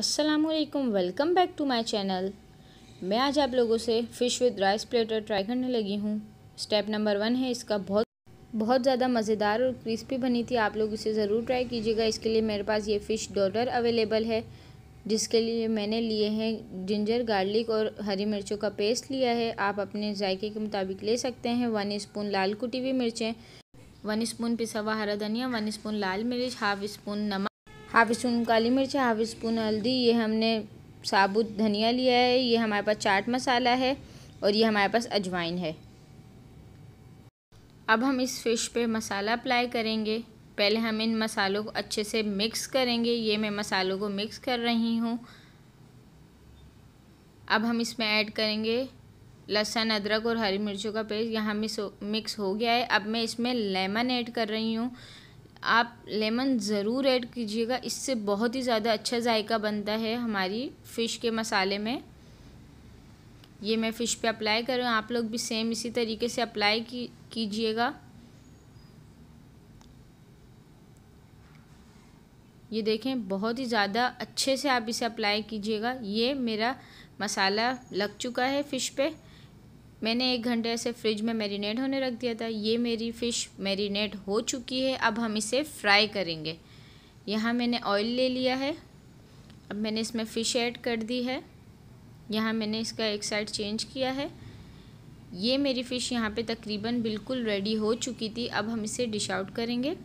Aslam welcome back to my channel मैं आज आप लोगों से fish with rice platter try करने लगी हूँ स्टेप नंबर वन है इसका बहुत बहुत ज़्यादा मज़ेदार और क्रिस्पी बनी थी आप लोग इसे ज़रूर ट्राई कीजिएगा इसके लिए मेरे पास ये फ़िश डॉटर अवेलेबल है जिसके लिए मैंने लिए हैं जिंजर गार्लिक और हरी मिर्चों का पेस्ट लिया है आप अपने जायके के मुताबिक ले सकते हैं वन स्पून लाल कुटी हुई मिर्चें वन स्पून पिसा हुआ हरा धनिया वन स्पून लाल मिर्च हाफ स्पून नमक हाफ स्पून काली मिर्च हाफ स्पून हल्दी ये हमने साबुत धनिया लिया है ये हमारे पास चाट मसाला है और ये हमारे पास अजवाइन है अब हम इस फ़िश पे मसाला अप्लाई करेंगे पहले हम इन मसालों को अच्छे से मिक्स करेंगे ये मैं मसालों को मिक्स कर रही हूँ अब हम इसमें ऐड करेंगे लहसुन अदरक और हरी मिर्चों का पेस्ट यहाँ मिस मिक्स हो गया है अब मैं इसमें लेमन ऐड कर रही हूँ आप लेमन ज़रूर ऐड कीजिएगा इससे बहुत ही ज़्यादा अच्छा जायका बनता है हमारी फ़िश के मसाले में ये मैं फ़िश पे अप्लाई कर रही हूँ आप लोग भी सेम इसी तरीके से अप्लाई की कीजिएगा ये देखें बहुत ही ज़्यादा अच्छे से आप इसे अप्लाई कीजिएगा ये मेरा मसाला लग चुका है फ़िश पे मैंने एक घंटे से फ्रिज में मैरिनेट होने रख दिया था ये मेरी फ़िश मैरिनेट हो चुकी है अब हम इसे फ्राई करेंगे यहाँ मैंने ऑयल ले लिया है अब मैंने इसमें फ़िश ऐड कर दी है यहाँ मैंने इसका एक साइड चेंज किया है ये मेरी फ़िश यहाँ पे तकरीबन बिल्कुल रेडी हो चुकी थी अब हम इसे डिश आउट करेंगे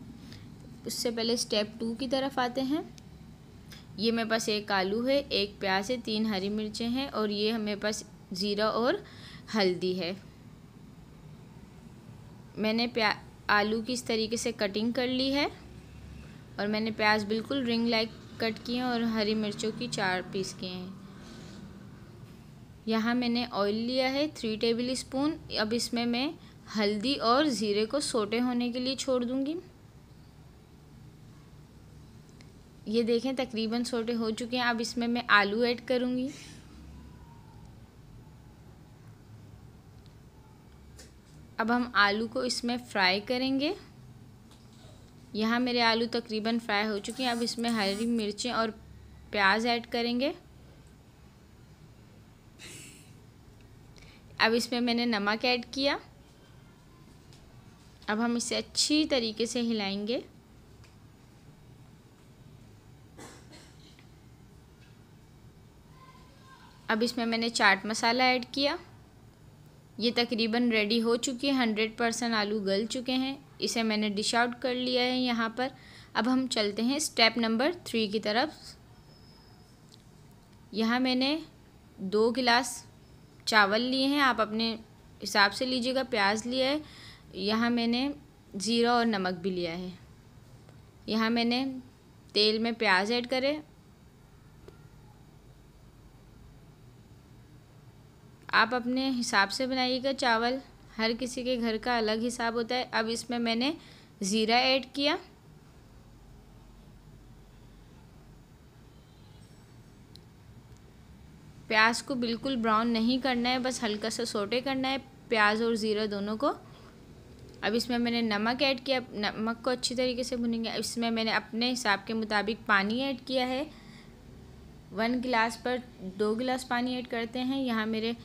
उससे पहले स्टेप टू की तरफ आते हैं ये मेरे पास एक आलू है एक प्याज है तीन हरी मिर्चें हैं और ये मेरे पास ज़ीरा और हल्दी है मैंने प्या आलू की इस तरीके से कटिंग कर ली है और मैंने प्याज बिल्कुल रिंग लाइक कट किए हैं और हरी मिर्चों की चार पीस किए हैं यहाँ मैंने ऑयल लिया है थ्री टेबल स्पून अब इसमें मैं हल्दी और ज़ीरे को सोटे होने के लिए छोड़ दूँगी ये देखें तकरीबन सोटे हो चुके हैं अब इसमें मैं आलू ऐड करूँगी अब हम आलू को इसमें फ्राई करेंगे यहाँ मेरे आलू तकरीबन फ्राई हो चुके हैं अब इसमें हरी मिर्चें और प्याज ऐड करेंगे अब इसमें मैंने नमक ऐड किया अब हम इसे अच्छी तरीके से हिलाएंगे अब इसमें मैंने चाट मसाला ऐड किया ये तकरीबन रेडी हो चुकी है हंड्रेड परसेंट आलू गल चुके हैं इसे मैंने डिश आउट कर लिया है यहाँ पर अब हम चलते हैं स्टेप नंबर थ्री की तरफ यहाँ मैंने दो गिलास चावल लिए हैं आप अपने हिसाब से लीजिएगा प्याज लिया है यहाँ मैंने ज़ीरा और नमक भी लिया है यहाँ मैंने तेल में प्याज ऐड करे आप अपने हिसाब से बनाइएगा चावल हर किसी के घर का अलग हिसाब होता है अब इसमें मैंने ज़ीरा ऐड किया प्याज को बिल्कुल ब्राउन नहीं करना है बस हल्का सा सोटे करना है प्याज और ज़ीरा दोनों को अब इसमें मैंने नमक ऐड किया नमक को अच्छी तरीके से भुनेंगे इसमें मैंने अपने हिसाब के मुताबिक पानी ऐड किया है वन गिलास पर दो गिलास पानी ऐड करते हैं यहाँ मेरे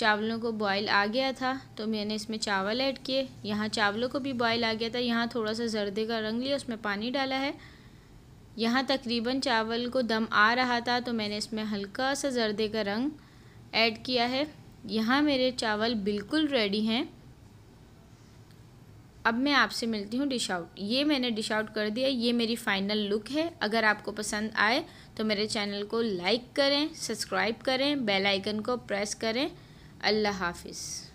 चावलों को बॉईल आ गया था तो मैंने इसमें चावल ऐड किए यहाँ चावलों को भी बॉईल आ गया था यहाँ थोड़ा सा जर्दे का रंग लिया उसमें पानी डाला है यहाँ तकरीबन चावल को दम आ रहा था तो मैंने इसमें हल्का सा जर्दे का रंग ऐड किया है यहाँ मेरे चावल बिल्कुल रेडी हैं अब मैं आपसे मिलती हूँ डिश आउट ये मैंने डिश आउट कर दिया ये मेरी फाइनल लुक है अगर आपको पसंद आए तो मेरे चैनल को लाइक करें सब्सक्राइब करें बेल आइकन को प्रेस करें الله حافظ